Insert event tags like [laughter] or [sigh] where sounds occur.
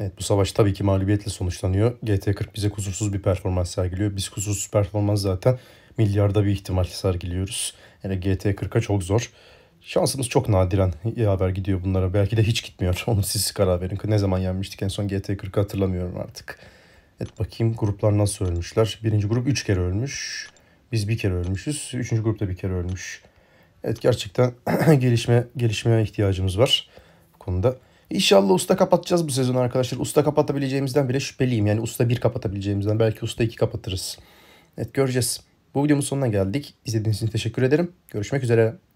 Evet bu savaş tabii ki mağlubiyetle sonuçlanıyor. GT40 bize kusursuz bir performans sergiliyor. Biz kusursuz performans zaten milyarda bir ihtimal sergiliyoruz. Yani GT40'a çok zor. Şansımız çok nadiren iyi haber gidiyor bunlara. Belki de hiç gitmiyor. [laughs] Onu siz karar verin. Ne zaman yenmiştik en son GT40'ı hatırlamıyorum artık. Evet bakayım gruplar nasıl ölmüşler. Birinci grup üç kere ölmüş. Biz bir kere ölmüşüz. Üçüncü grupta bir kere ölmüş. Evet gerçekten [clears throat] gelişme gelişmeye ihtiyacımız var bu konuda. İnşallah usta kapatacağız bu sezon arkadaşlar. Usta kapatabileceğimizden bile şüpheliyim. Yani usta 1 kapatabileceğimizden belki usta 2 kapatırız. Evet göreceğiz. Bu videomun sonuna geldik. İzlediğiniz için teşekkür ederim. Görüşmek üzere.